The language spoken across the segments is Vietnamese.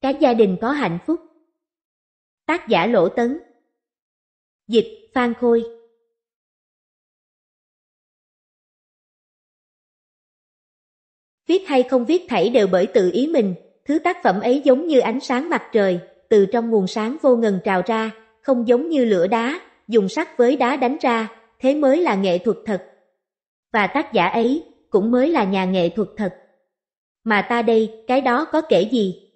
Các gia đình có hạnh phúc. Tác giả Lỗ Tấn. Dịch Phan Khôi. Viết hay không viết thảy đều bởi tự ý mình, thứ tác phẩm ấy giống như ánh sáng mặt trời, từ trong nguồn sáng vô ngần trào ra, không giống như lửa đá, dùng sắt với đá đánh ra, thế mới là nghệ thuật thật. Và tác giả ấy cũng mới là nhà nghệ thuật thật. Mà ta đây, cái đó có kể gì?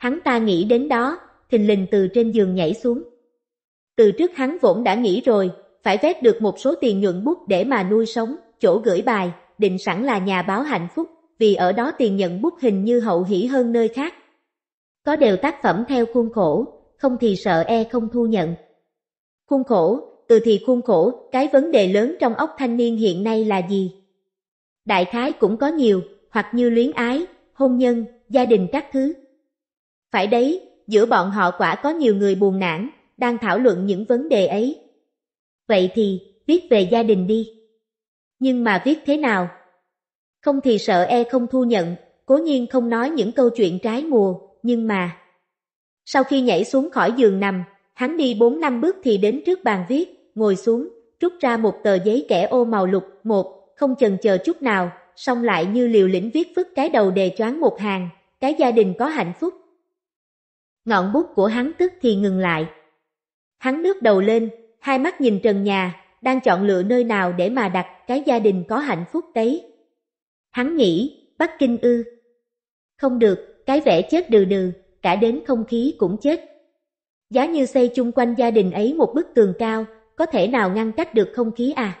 Hắn ta nghĩ đến đó, thình lình từ trên giường nhảy xuống. Từ trước hắn vốn đã nghĩ rồi, phải vét được một số tiền nhuận bút để mà nuôi sống, chỗ gửi bài, định sẵn là nhà báo hạnh phúc, vì ở đó tiền nhận bút hình như hậu hỷ hơn nơi khác. Có đều tác phẩm theo khuôn khổ, không thì sợ e không thu nhận. Khuôn khổ, từ thì khuôn khổ, cái vấn đề lớn trong ốc thanh niên hiện nay là gì? Đại khái cũng có nhiều, hoặc như luyến ái, hôn nhân, gia đình các thứ. Phải đấy, giữa bọn họ quả có nhiều người buồn nản, đang thảo luận những vấn đề ấy. Vậy thì, viết về gia đình đi. Nhưng mà viết thế nào? Không thì sợ e không thu nhận, cố nhiên không nói những câu chuyện trái mùa, nhưng mà... Sau khi nhảy xuống khỏi giường nằm, hắn đi bốn năm bước thì đến trước bàn viết, ngồi xuống, rút ra một tờ giấy kẻ ô màu lục, một, không chần chờ chút nào, xong lại như liều lĩnh viết phức cái đầu đề choán một hàng, cái gia đình có hạnh phúc, ngọn bút của hắn tức thì ngừng lại. Hắn ngước đầu lên, hai mắt nhìn trần nhà, đang chọn lựa nơi nào để mà đặt cái gia đình có hạnh phúc đấy. Hắn nghĩ, Bắc Kinh ư. Không được, cái vẻ chết đừ đừ, cả đến không khí cũng chết. Giá như xây chung quanh gia đình ấy một bức tường cao, có thể nào ngăn cách được không khí à?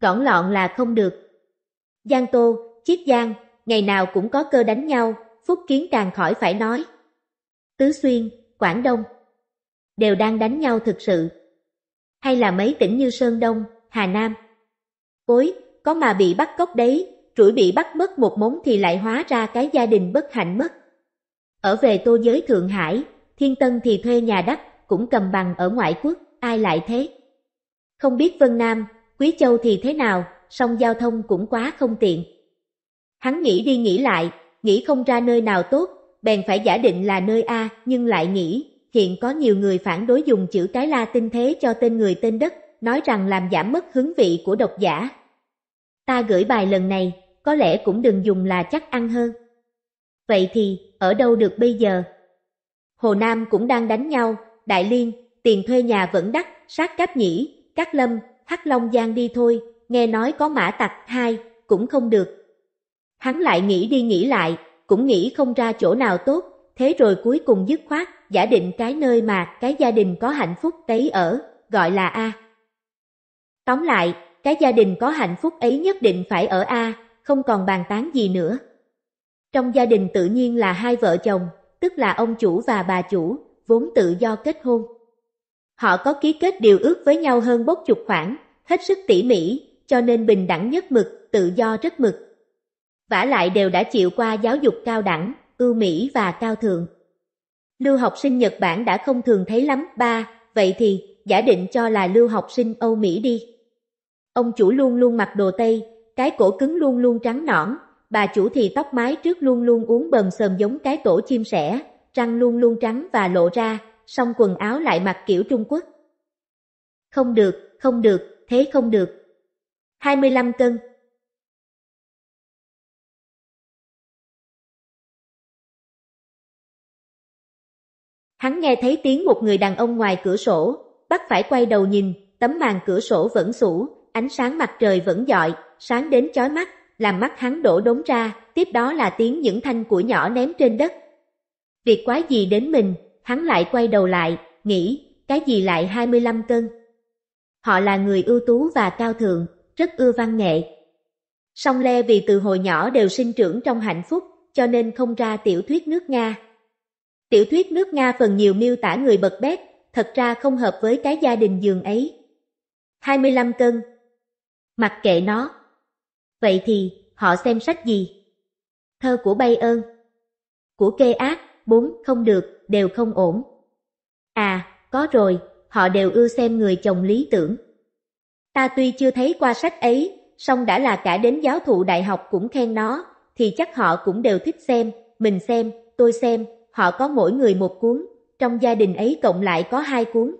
Gõn lọn là không được. Giang Tô, Chiết Giang, ngày nào cũng có cơ đánh nhau, Phúc Kiến càng khỏi phải nói. Tứ Xuyên, Quảng Đông đều đang đánh nhau thực sự. Hay là mấy tỉnh như Sơn Đông, Hà Nam. Ôi, có mà bị bắt cóc đấy, rủi bị bắt mất một mống thì lại hóa ra cái gia đình bất hạnh mất. Ở về tô giới Thượng Hải, Thiên Tân thì thuê nhà đắp, cũng cầm bằng ở ngoại quốc, ai lại thế? Không biết Vân Nam, Quý Châu thì thế nào, song giao thông cũng quá không tiện. Hắn nghĩ đi nghĩ lại, nghĩ không ra nơi nào tốt, bèn phải giả định là nơi A nhưng lại nghĩ, hiện có nhiều người phản đối dùng chữ cái la tinh thế cho tên người tên đất, nói rằng làm giảm mất hứng vị của độc giả. Ta gửi bài lần này, có lẽ cũng đừng dùng là chắc ăn hơn. Vậy thì, ở đâu được bây giờ? Hồ Nam cũng đang đánh nhau, Đại Liên, tiền thuê nhà vẫn đắt, sát cáp nhĩ, các lâm, hắc long giang đi thôi, nghe nói có mã tặc hai, cũng không được. Hắn lại nghĩ đi nghĩ lại, cũng nghĩ không ra chỗ nào tốt, thế rồi cuối cùng dứt khoát, giả định cái nơi mà cái gia đình có hạnh phúc ấy ở, gọi là A. Tóm lại, cái gia đình có hạnh phúc ấy nhất định phải ở A, không còn bàn tán gì nữa. Trong gia đình tự nhiên là hai vợ chồng, tức là ông chủ và bà chủ, vốn tự do kết hôn. Họ có ký kết điều ước với nhau hơn bốc chục khoản, hết sức tỉ mỉ, cho nên bình đẳng nhất mực, tự do rất mực, vả lại đều đã chịu qua giáo dục cao đẳng, ưu mỹ và cao thượng. Lưu học sinh Nhật Bản đã không thường thấy lắm, ba, vậy thì, giả định cho là lưu học sinh Âu Mỹ đi. Ông chủ luôn luôn mặc đồ Tây, cái cổ cứng luôn luôn trắng nõn, bà chủ thì tóc mái trước luôn luôn uống bờm sờm giống cái tổ chim sẻ, răng luôn luôn trắng và lộ ra, song quần áo lại mặc kiểu Trung Quốc. Không được, không được, thế không được. 25 cân Hắn nghe thấy tiếng một người đàn ông ngoài cửa sổ, bắt phải quay đầu nhìn, tấm màn cửa sổ vẫn sủ, ánh sáng mặt trời vẫn dọi, sáng đến chói mắt, làm mắt hắn đổ đống ra, tiếp đó là tiếng những thanh của nhỏ ném trên đất. Việc quái gì đến mình, hắn lại quay đầu lại, nghĩ, cái gì lại 25 cân. Họ là người ưu tú và cao thượng, rất ưa văn nghệ. Song Lê vì từ hồi nhỏ đều sinh trưởng trong hạnh phúc, cho nên không ra tiểu thuyết nước Nga, Tiểu thuyết nước Nga phần nhiều miêu tả người bậc bét, thật ra không hợp với cái gia đình giường ấy. 25 cân. Mặc kệ nó. Vậy thì, họ xem sách gì? Thơ của bay ơn. Của kê ác, bốn không được, đều không ổn. À, có rồi, họ đều ưa xem người chồng lý tưởng. Ta tuy chưa thấy qua sách ấy, song đã là cả đến giáo thụ đại học cũng khen nó, thì chắc họ cũng đều thích xem, mình xem, tôi xem, họ có mỗi người một cuốn, trong gia đình ấy cộng lại có hai cuốn.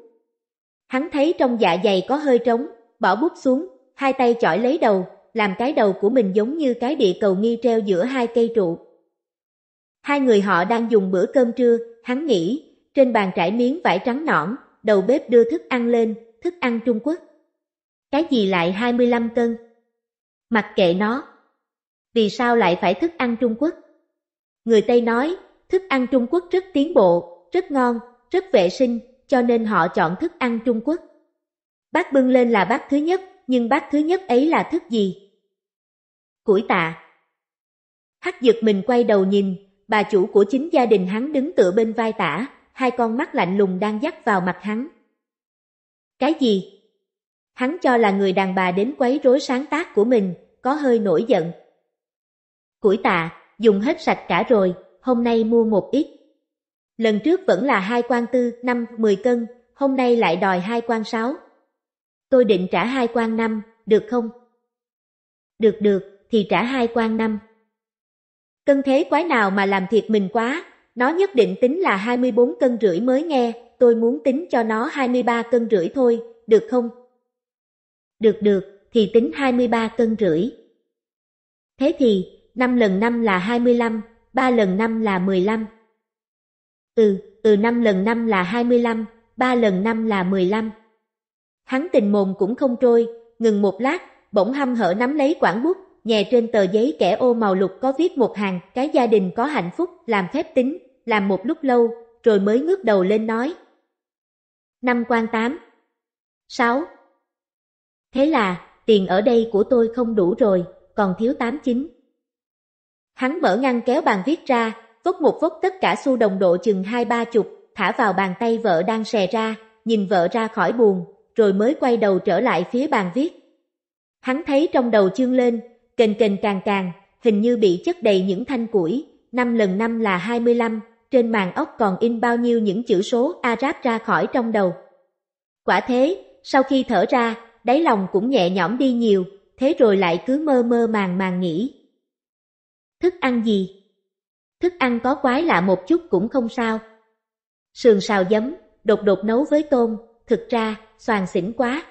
Hắn thấy trong dạ dày có hơi trống, bỏ bút xuống, hai tay chọi lấy đầu, làm cái đầu của mình giống như cái địa cầu nghi treo giữa hai cây trụ. Hai người họ đang dùng bữa cơm trưa, hắn nghĩ, trên bàn trải miếng vải trắng nõn, đầu bếp đưa thức ăn lên, thức ăn Trung Quốc. Cái gì lại 25 cân? Mặc kệ nó. Vì sao lại phải thức ăn Trung Quốc? Người Tây nói, Thức ăn Trung Quốc rất tiến bộ, rất ngon, rất vệ sinh, cho nên họ chọn thức ăn Trung Quốc. Bác bưng lên là bác thứ nhất, nhưng bác thứ nhất ấy là thức gì? Củi tạ. Hắc giật mình quay đầu nhìn, bà chủ của chính gia đình hắn đứng tựa bên vai tả, hai con mắt lạnh lùng đang dắt vào mặt hắn. Cái gì? Hắn cho là người đàn bà đến quấy rối sáng tác của mình, có hơi nổi giận. Củi tạ, dùng hết sạch cả rồi, hôm nay mua một ít. Lần trước vẫn là hai quan tư, năm, mười cân, hôm nay lại đòi hai quan sáu. Tôi định trả hai quan năm, được không? Được được, thì trả hai quan năm. Cân thế quái nào mà làm thiệt mình quá, nó nhất định tính là 24 cân rưỡi mới nghe, tôi muốn tính cho nó 23 cân rưỡi thôi, được không? Được được, thì tính 23 cân rưỡi. Thế thì, 5 lần 5 là 25, 3 lần 5 là 15. Ừ, từ, từ 5 lần 5 là 25, 3 lần 5 là 15. Hắn tình mồm cũng không trôi, ngừng một lát, bỗng hăm hở nắm lấy quản bút, nhè trên tờ giấy kẻ ô màu lục có viết một hàng, cái gia đình có hạnh phúc, làm phép tính, làm một lúc lâu, rồi mới ngước đầu lên nói. Năm quan tám sáu Thế là, tiền ở đây của tôi không đủ rồi, còn thiếu tám chín Hắn mở ngăn kéo bàn viết ra, vốc một vốc tất cả xu đồng độ chừng hai ba chục, thả vào bàn tay vợ đang xè ra, nhìn vợ ra khỏi buồn, rồi mới quay đầu trở lại phía bàn viết. Hắn thấy trong đầu chương lên, kềnh kềnh càng càng, hình như bị chất đầy những thanh củi, năm lần năm là hai mươi lăm trên màn ốc còn in bao nhiêu những chữ số A ráp ra khỏi trong đầu. Quả thế, sau khi thở ra, đáy lòng cũng nhẹ nhõm đi nhiều, thế rồi lại cứ mơ mơ màng màng nghĩ. Thức ăn gì? Thức ăn có quái lạ một chút cũng không sao. Sườn xào giấm, đột đột nấu với tôm, thực ra, xoàn xỉn quá.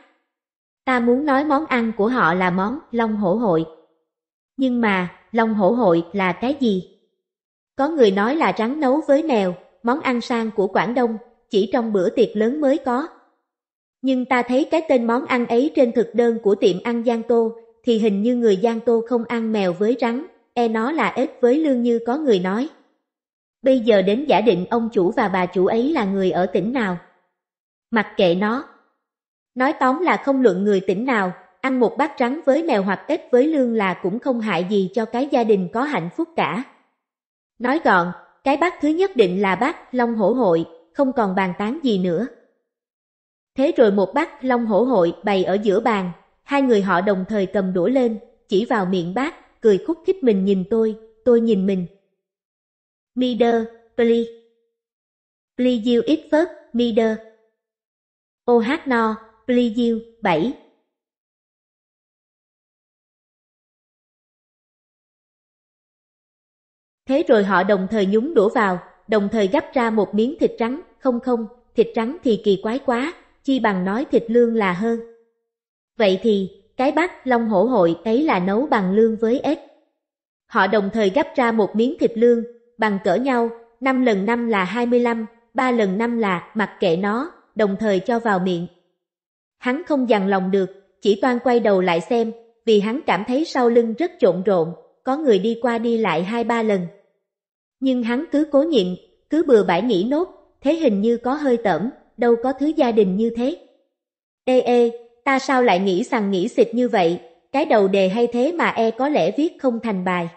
Ta muốn nói món ăn của họ là món long hổ hội. Nhưng mà, long hổ hội là cái gì? Có người nói là rắn nấu với mèo, món ăn sang của Quảng Đông, chỉ trong bữa tiệc lớn mới có. Nhưng ta thấy cái tên món ăn ấy trên thực đơn của tiệm ăn Giang Tô, thì hình như người Giang Tô không ăn mèo với rắn, e nó là ít với lương như có người nói. Bây giờ đến giả định ông chủ và bà chủ ấy là người ở tỉnh nào. Mặc kệ nó. Nói tóm là không luận người tỉnh nào, ăn một bát rắn với mèo hoặc ếch với lương là cũng không hại gì cho cái gia đình có hạnh phúc cả. Nói gọn, cái bát thứ nhất định là bát Long Hổ Hội, không còn bàn tán gì nữa. Thế rồi một bát Long Hổ Hội bày ở giữa bàn, hai người họ đồng thời cầm đũa lên, chỉ vào miệng bát, cười khúc khích mình nhìn tôi, tôi nhìn mình. Mider, please. Please you it first, mider. OH no, please you, 7. Thế rồi họ đồng thời nhúng đổ vào, đồng thời gắp ra một miếng thịt trắng, không không, thịt trắng thì kỳ quái quá, chi bằng nói thịt lương là hơn. Vậy thì, cái bát long hổ hội ấy là nấu bằng lương với ếch. Họ đồng thời gấp ra một miếng thịt lương, bằng cỡ nhau, 5 lần 5 là 25, 3 lần 5 là mặc kệ nó, đồng thời cho vào miệng. Hắn không dằn lòng được, chỉ toan quay đầu lại xem, vì hắn cảm thấy sau lưng rất trộn rộn, có người đi qua đi lại hai ba lần. Nhưng hắn cứ cố nhịn, cứ bừa bãi nghĩ nốt, thế hình như có hơi tẩm, đâu có thứ gia đình như thế. Ê ê, ta sao lại nghĩ rằng nghĩ xịt như vậy, cái đầu đề hay thế mà e có lẽ viết không thành bài.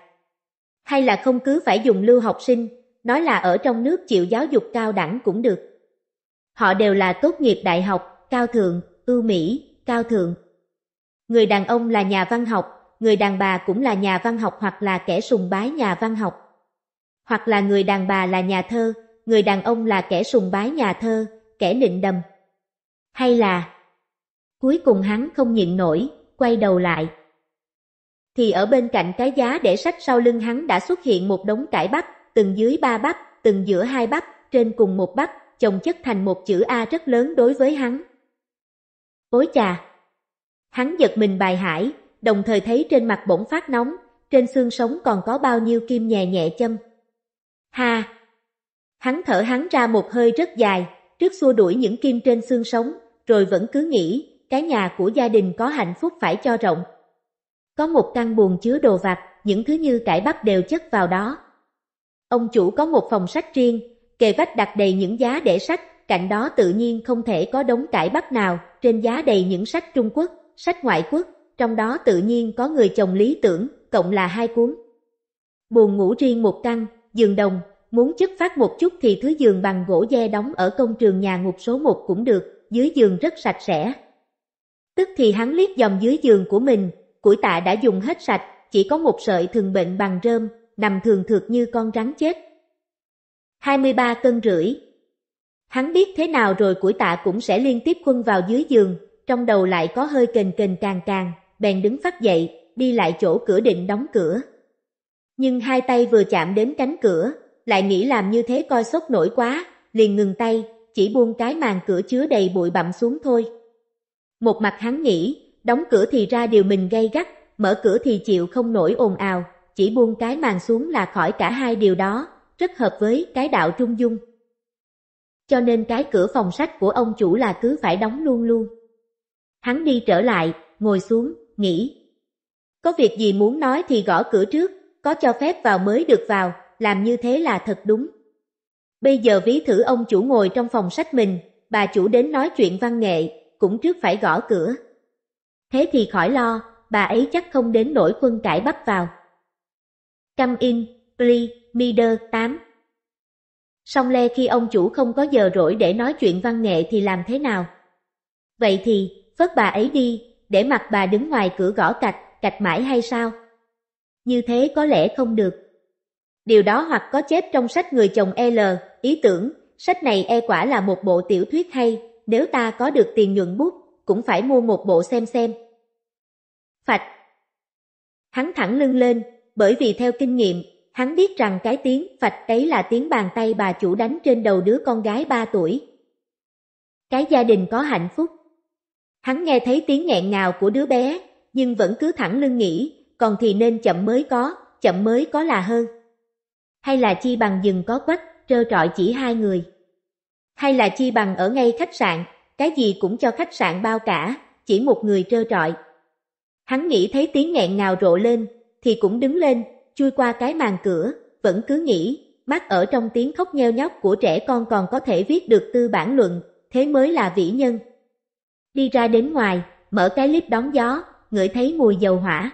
Hay là không cứ phải dùng lưu học sinh, nói là ở trong nước chịu giáo dục cao đẳng cũng được. Họ đều là tốt nghiệp đại học, cao thượng, ưu mỹ, cao thượng. Người đàn ông là nhà văn học, người đàn bà cũng là nhà văn học hoặc là kẻ sùng bái nhà văn học. Hoặc là người đàn bà là nhà thơ, người đàn ông là kẻ sùng bái nhà thơ, kẻ nịnh đầm. Hay là Cuối cùng hắn không nhịn nổi, quay đầu lại. Thì ở bên cạnh cái giá để sách sau lưng hắn đã xuất hiện một đống cải bắp, từng dưới ba bắp, từng giữa hai bắp, trên cùng một bắp, chồng chất thành một chữ A rất lớn đối với hắn. Ối chà! Hắn giật mình bài hải, đồng thời thấy trên mặt bỗng phát nóng, trên xương sống còn có bao nhiêu kim nhẹ nhẹ châm. Ha! Hắn thở hắn ra một hơi rất dài, trước xua đuổi những kim trên xương sống, rồi vẫn cứ nghĩ, cái nhà của gia đình có hạnh phúc phải cho rộng. Có một căn buồng chứa đồ vặt, những thứ như cải bắp đều chất vào đó. Ông chủ có một phòng sách riêng, kề vách đặt đầy những giá để sách, cạnh đó tự nhiên không thể có đống cải bắp nào, trên giá đầy những sách Trung Quốc, sách ngoại quốc, trong đó tự nhiên có người chồng lý tưởng, cộng là hai cuốn. Buồn ngủ riêng một căn, giường đồng, muốn chất phát một chút thì thứ giường bằng gỗ de đóng ở công trường nhà ngục số 1 cũng được, dưới giường rất sạch sẽ, Tức thì hắn liếc dòng dưới giường của mình, củi tạ đã dùng hết sạch, chỉ có một sợi thường bệnh bằng rơm, nằm thường thượt như con rắn chết. 23 cân rưỡi Hắn biết thế nào rồi củi tạ cũng sẽ liên tiếp quân vào dưới giường, trong đầu lại có hơi kềnh kềnh càng càng, bèn đứng phát dậy, đi lại chỗ cửa định đóng cửa. Nhưng hai tay vừa chạm đến cánh cửa, lại nghĩ làm như thế coi sốt nổi quá, liền ngừng tay, chỉ buông cái màn cửa chứa đầy bụi bặm xuống thôi. Một mặt hắn nghĩ, đóng cửa thì ra điều mình gây gắt, mở cửa thì chịu không nổi ồn ào, chỉ buông cái màn xuống là khỏi cả hai điều đó, rất hợp với cái đạo trung dung. Cho nên cái cửa phòng sách của ông chủ là cứ phải đóng luôn luôn. Hắn đi trở lại, ngồi xuống, nghĩ. Có việc gì muốn nói thì gõ cửa trước, có cho phép vào mới được vào, làm như thế là thật đúng. Bây giờ ví thử ông chủ ngồi trong phòng sách mình, bà chủ đến nói chuyện văn nghệ, cũng trước phải gõ cửa. Thế thì khỏi lo, bà ấy chắc không đến nỗi quân cải bắt vào. Come in, please, Mider 8 Song Lê khi ông chủ không có giờ rỗi để nói chuyện văn nghệ thì làm thế nào? Vậy thì, phất bà ấy đi, để mặt bà đứng ngoài cửa gõ cạch, cạch mãi hay sao? Như thế có lẽ không được. Điều đó hoặc có chép trong sách Người chồng L, ý tưởng, sách này e quả là một bộ tiểu thuyết hay, nếu ta có được tiền nhuận bút, cũng phải mua một bộ xem xem. Phạch Hắn thẳng lưng lên, bởi vì theo kinh nghiệm, hắn biết rằng cái tiếng phạch ấy là tiếng bàn tay bà chủ đánh trên đầu đứa con gái 3 tuổi. Cái gia đình có hạnh phúc. Hắn nghe thấy tiếng nghẹn ngào của đứa bé, nhưng vẫn cứ thẳng lưng nghĩ, còn thì nên chậm mới có, chậm mới có là hơn. Hay là chi bằng dừng có quách, trơ trọi chỉ hai người. Hay là chi bằng ở ngay khách sạn, cái gì cũng cho khách sạn bao cả, chỉ một người trơ trọi. Hắn nghĩ thấy tiếng nghẹn ngào rộ lên, thì cũng đứng lên, chui qua cái màn cửa, vẫn cứ nghĩ, mắt ở trong tiếng khóc nheo nhóc của trẻ con còn có thể viết được tư bản luận, thế mới là vĩ nhân. Đi ra đến ngoài, mở cái líp đón gió, ngửi thấy mùi dầu hỏa.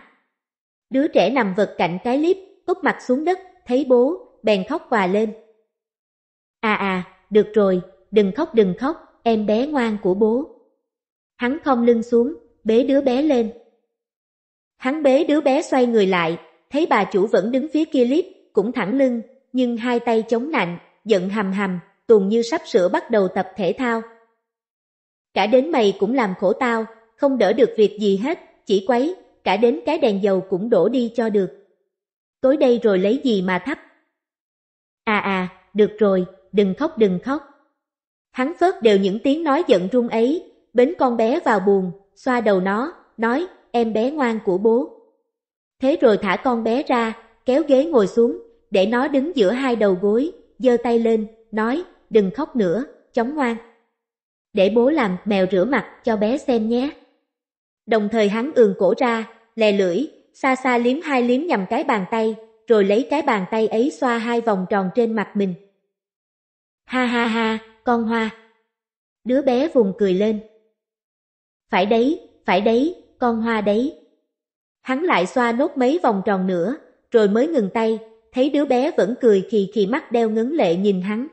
Đứa trẻ nằm vật cạnh cái líp, úp mặt xuống đất, thấy bố, bèn khóc hòa lên. À à, được rồi, đừng khóc đừng khóc, em bé ngoan của bố. Hắn không lưng xuống, bế đứa bé lên. Hắn bế đứa bé xoay người lại, thấy bà chủ vẫn đứng phía kia líp, cũng thẳng lưng, nhưng hai tay chống nạnh, giận hầm hầm, tuồn như sắp sửa bắt đầu tập thể thao. Cả đến mày cũng làm khổ tao, không đỡ được việc gì hết, chỉ quấy, cả đến cái đèn dầu cũng đổ đi cho được. Tối đây rồi lấy gì mà thắp? À à, được rồi, đừng khóc đừng khóc. Hắn phớt đều những tiếng nói giận run ấy, bến con bé vào buồn, xoa đầu nó, nói, em bé ngoan của bố. Thế rồi thả con bé ra, kéo ghế ngồi xuống, để nó đứng giữa hai đầu gối, giơ tay lên, nói, đừng khóc nữa, chóng ngoan. Để bố làm mèo rửa mặt cho bé xem nhé. Đồng thời hắn ường cổ ra, lè lưỡi, xa xa liếm hai liếm nhằm cái bàn tay, rồi lấy cái bàn tay ấy xoa hai vòng tròn trên mặt mình. Ha ha ha, con hoa. Đứa bé vùng cười lên. Phải đấy, phải đấy, con hoa đấy. Hắn lại xoa nốt mấy vòng tròn nữa, rồi mới ngừng tay, thấy đứa bé vẫn cười khi khi mắt đeo ngấn lệ nhìn hắn.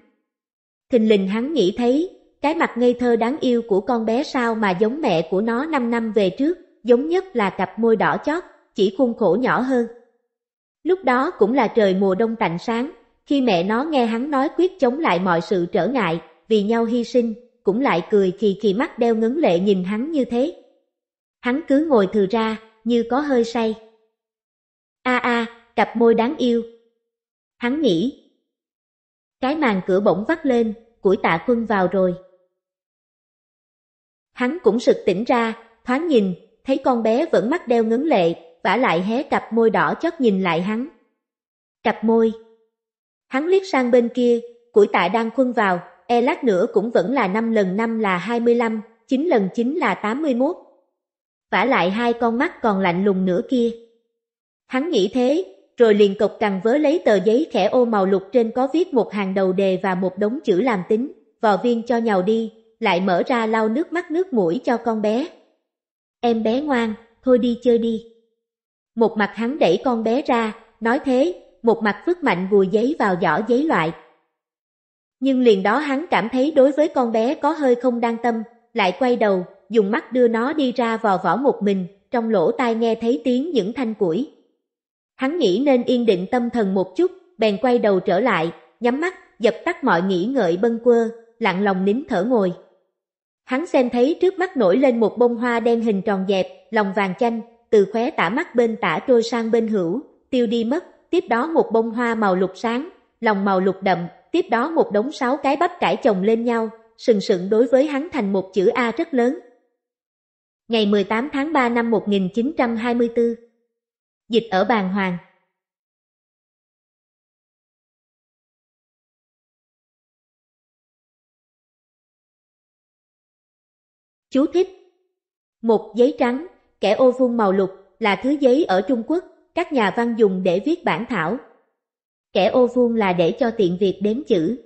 Thình lình hắn nghĩ thấy, cái mặt ngây thơ đáng yêu của con bé sao mà giống mẹ của nó 5 năm về trước, giống nhất là cặp môi đỏ chót, chỉ khuôn khổ nhỏ hơn. Lúc đó cũng là trời mùa đông tạnh sáng, khi mẹ nó nghe hắn nói quyết chống lại mọi sự trở ngại, vì nhau hy sinh, cũng lại cười khi khi mắt đeo ngấn lệ nhìn hắn như thế. Hắn cứ ngồi thừa ra, như có hơi say. A a, cặp môi đáng yêu. Hắn nghĩ. Cái màn cửa bỗng vắt lên, củi tạ quân vào rồi. Hắn cũng sực tỉnh ra, thoáng nhìn, thấy con bé vẫn mắt đeo ngấn lệ, vả lại hé cặp môi đỏ chót nhìn lại hắn. Cặp môi Hắn liếc sang bên kia, củi tạ đang khuân vào, e lát nữa cũng vẫn là 5 lần 5 là 25, 9 lần 9 là 81. Vả lại hai con mắt còn lạnh lùng nữa kia. Hắn nghĩ thế, rồi liền cộc cằn vớ lấy tờ giấy khẽ ô màu lục trên có viết một hàng đầu đề và một đống chữ làm tính, vò viên cho nhau đi, lại mở ra lau nước mắt nước mũi cho con bé. Em bé ngoan, thôi đi chơi đi. Một mặt hắn đẩy con bé ra, nói thế, một mặt vứt mạnh vùi giấy vào giỏ giấy loại. Nhưng liền đó hắn cảm thấy đối với con bé có hơi không đang tâm, lại quay đầu, dùng mắt đưa nó đi ra vò vỏ một mình, trong lỗ tai nghe thấy tiếng những thanh củi. Hắn nghĩ nên yên định tâm thần một chút, bèn quay đầu trở lại, nhắm mắt, dập tắt mọi nghĩ ngợi bâng quơ, lặng lòng nín thở ngồi. Hắn xem thấy trước mắt nổi lên một bông hoa đen hình tròn dẹp, lòng vàng chanh, từ khóe tả mắt bên tả trôi sang bên hữu, tiêu đi mất, tiếp đó một bông hoa màu lục sáng, lòng màu lục đậm, tiếp đó một đống sáu cái bắp cải chồng lên nhau, sừng sững đối với hắn thành một chữ A rất lớn. Ngày 18 tháng 3 năm 1924 Dịch ở Bàn Hoàng Chú thích Một giấy trắng, kẻ ô vuông màu lục là thứ giấy ở Trung Quốc các nhà văn dùng để viết bản thảo. Kẻ ô vuông là để cho tiện việc đếm chữ.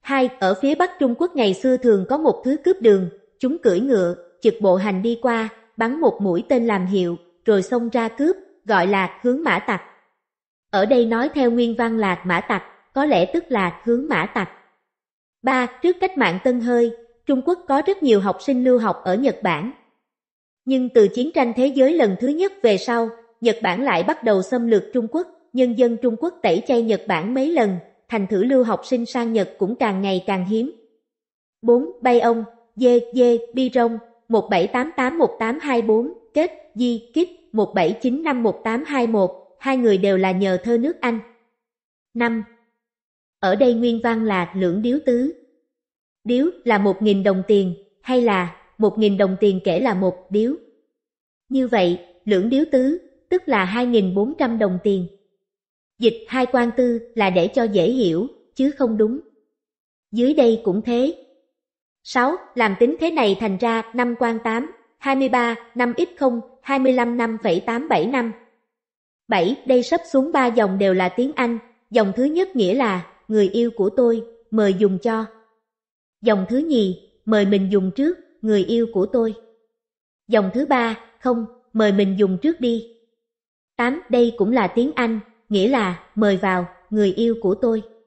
Hai, ở phía Bắc Trung Quốc ngày xưa thường có một thứ cướp đường, chúng cưỡi ngựa, chực bộ hành đi qua, bắn một mũi tên làm hiệu, rồi xông ra cướp, gọi là hướng mã tặc. Ở đây nói theo nguyên văn là mã tặc, có lẽ tức là hướng mã tặc. 3. Trước cách mạng Tân Hơi, Trung Quốc có rất nhiều học sinh lưu học ở Nhật Bản. Nhưng từ chiến tranh thế giới lần thứ nhất về sau, Nhật Bản lại bắt đầu xâm lược Trung Quốc, nhân dân Trung Quốc tẩy chay Nhật Bản mấy lần, thành thử lưu học sinh sang Nhật cũng càng ngày càng hiếm. 4. Bay ông, dê dê, bi rong, 17881824, kết, di, kích, 17951821, hai người đều là nhờ thơ nước Anh. 5. Ở đây nguyên văn là lưỡng điếu tứ. Điếu là 1.000 đồng tiền, hay là 1.000 đồng tiền kể là một điếu. Như vậy, lưỡng điếu tứ tức là 2.400 đồng tiền. Dịch hai quan tư là để cho dễ hiểu, chứ không đúng. Dưới đây cũng thế. 6. Làm tính thế này thành ra 5 quan 8, 23, 5 x0, 25 5,87 năm. 7. Đây sắp xuống ba dòng đều là tiếng Anh. Dòng thứ nhất nghĩa là người yêu của tôi, mời dùng cho. Dòng thứ nhì, mời mình dùng trước, người yêu của tôi. Dòng thứ ba, không, mời mình dùng trước đi. 8. Đây cũng là tiếng Anh, nghĩa là mời vào, người yêu của tôi.